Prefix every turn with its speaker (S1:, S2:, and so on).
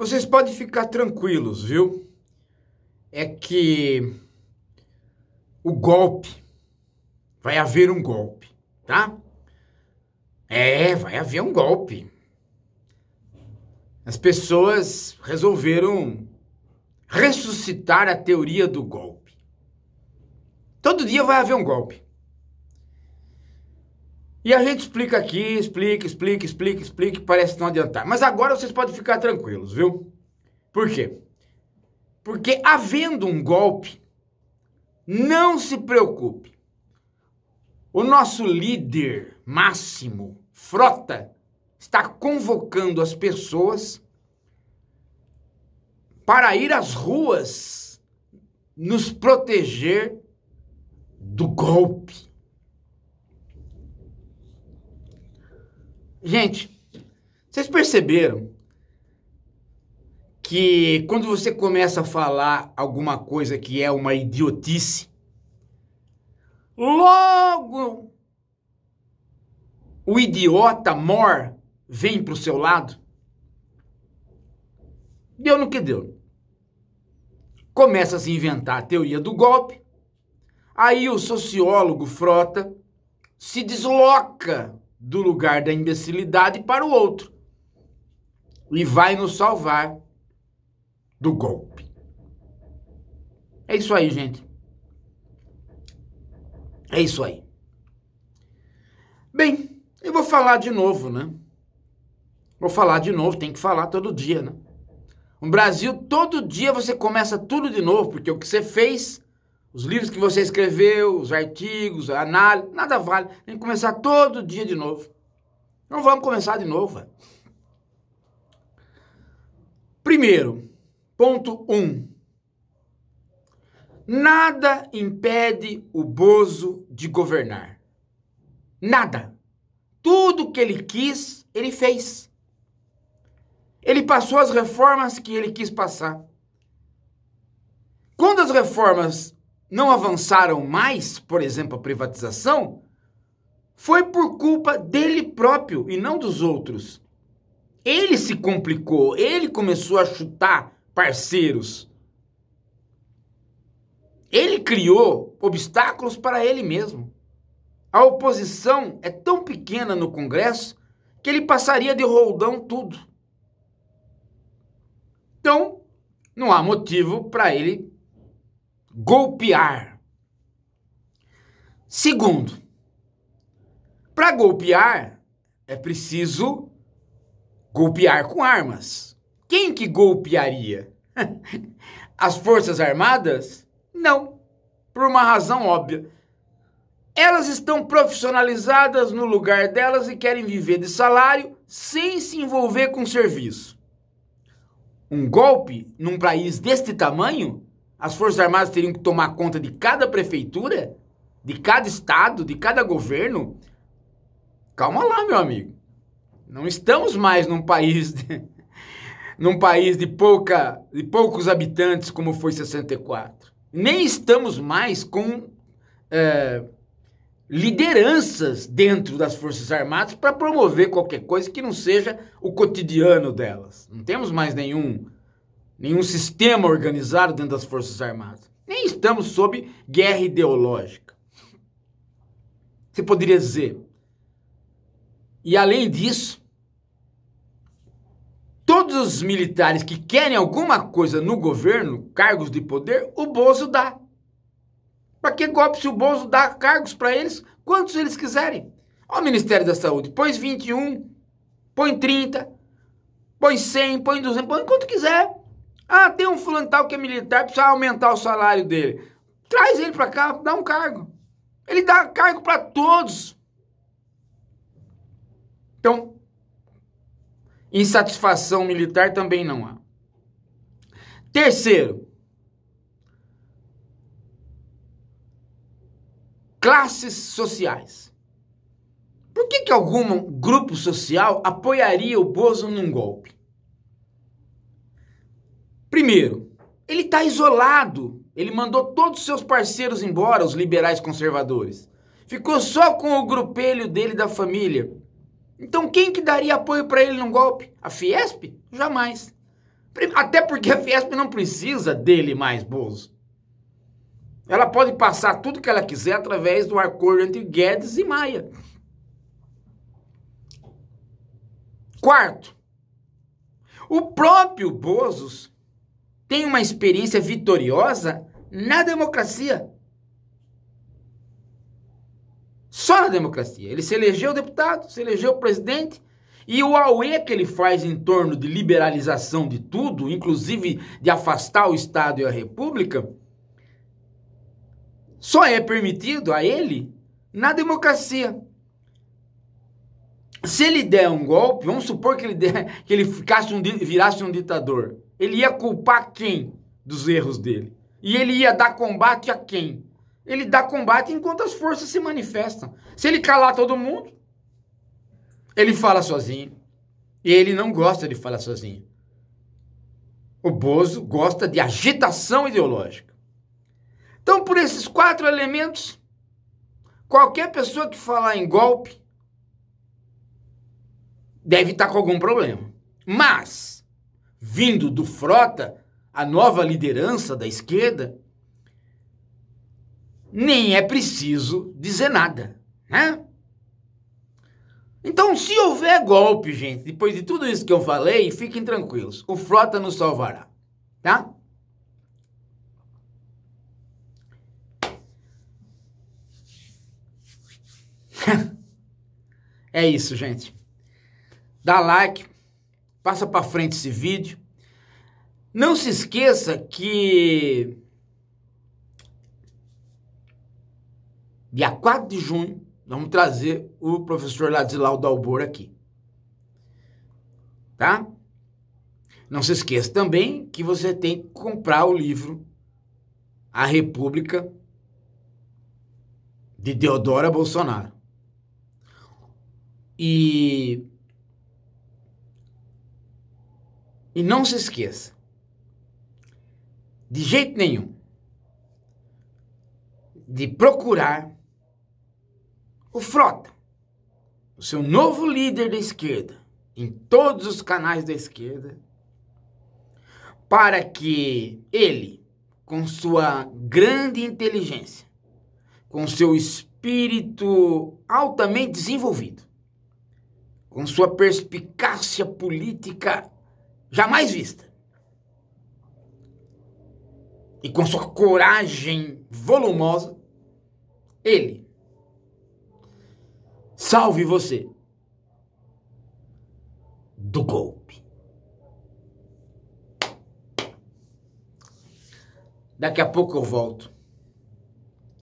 S1: Vocês podem ficar tranquilos, viu? É que o golpe vai haver um golpe, tá? É, vai haver um golpe. As pessoas resolveram ressuscitar a teoria do golpe. Todo dia vai haver um golpe. E a gente explica aqui, explica, explica, explica, explica, parece não adiantar. Mas agora vocês podem ficar tranquilos, viu? Por quê? Porque havendo um golpe, não se preocupe. O nosso líder máximo, Frota, está convocando as pessoas para ir às ruas nos proteger do golpe. Gente, vocês perceberam que quando você começa a falar alguma coisa que é uma idiotice, logo o idiota mor vem para o seu lado? Deu no que deu. Começa a se inventar a teoria do golpe, aí o sociólogo Frota se desloca do lugar da imbecilidade para o outro e vai nos salvar do golpe. É isso aí, gente. É isso aí. Bem, eu vou falar de novo, né? Vou falar de novo, tem que falar todo dia, né? No Brasil, todo dia você começa tudo de novo, porque o que você fez os livros que você escreveu, os artigos, a análise, nada vale. Tem que começar todo dia de novo. Não vamos começar de novo. Véio. Primeiro, ponto 1. Um, nada impede o Bozo de governar. Nada. Tudo que ele quis, ele fez. Ele passou as reformas que ele quis passar. Quando as reformas não avançaram mais, por exemplo, a privatização, foi por culpa dele próprio e não dos outros. Ele se complicou, ele começou a chutar parceiros. Ele criou obstáculos para ele mesmo. A oposição é tão pequena no Congresso que ele passaria de roldão tudo. Então, não há motivo para ele golpear. Segundo, para golpear é preciso golpear com armas. Quem que golpearia? As Forças Armadas? Não, por uma razão óbvia. Elas estão profissionalizadas no lugar delas e querem viver de salário sem se envolver com serviço. Um golpe num país deste tamanho as Forças Armadas teriam que tomar conta de cada prefeitura, de cada estado, de cada governo? Calma lá, meu amigo. Não estamos mais num país de, num país de pouca de poucos habitantes como foi 64. Nem estamos mais com é, lideranças dentro das Forças Armadas para promover qualquer coisa que não seja o cotidiano delas. Não temos mais nenhum nenhum sistema organizado dentro das Forças Armadas. Nem estamos sob guerra ideológica. Você poderia dizer. E além disso, todos os militares que querem alguma coisa no governo, cargos de poder, o Bozo dá. Para que golpe se o Bozo dá cargos para eles, quantos eles quiserem? Ó o Ministério da Saúde, põe 21, põe 30, põe 100, põe 200, põe quanto quiser. Ah, tem um fulano tal que é militar, precisa aumentar o salário dele. Traz ele para cá, dá um cargo. Ele dá cargo para todos. Então, insatisfação militar também não há. Terceiro, classes sociais. Por que, que algum grupo social apoiaria o Bozo num golpe? Primeiro, ele está isolado. Ele mandou todos os seus parceiros embora, os liberais conservadores. Ficou só com o grupelho dele da família. Então quem que daria apoio para ele num golpe? A Fiesp? Jamais. Até porque a Fiesp não precisa dele mais, Bozo. Ela pode passar tudo que ela quiser através do acordo entre Guedes e Maia. Quarto, o próprio Bozos tem uma experiência vitoriosa na democracia. Só na democracia. Ele se elegeu deputado, se elegeu presidente, e o auê que ele faz em torno de liberalização de tudo, inclusive de afastar o Estado e a República, só é permitido a ele na democracia. Se ele der um golpe, vamos supor que ele, der, que ele ficasse um, virasse um ditador. Ele ia culpar quem dos erros dele? E ele ia dar combate a quem? Ele dá combate enquanto as forças se manifestam. Se ele calar todo mundo, ele fala sozinho. E ele não gosta de falar sozinho. O Bozo gosta de agitação ideológica. Então, por esses quatro elementos, qualquer pessoa que falar em golpe deve estar com algum problema. Mas vindo do Frota, a nova liderança da esquerda, nem é preciso dizer nada, né? Então, se houver golpe, gente, depois de tudo isso que eu falei, fiquem tranquilos, o Frota nos salvará, tá? é isso, gente. Dá like, Passa para frente esse vídeo. Não se esqueça que dia 4 de junho vamos trazer o professor Ladislau Dalbor aqui. Tá? Não se esqueça também que você tem que comprar o livro A República de Deodora Bolsonaro. E E não se esqueça, de jeito nenhum, de procurar o Frota, o seu novo líder da esquerda, em todos os canais da esquerda, para que ele, com sua grande inteligência, com seu espírito altamente desenvolvido, com sua perspicácia política jamais vista. E com sua coragem volumosa, ele salve você do golpe. Daqui a pouco eu volto.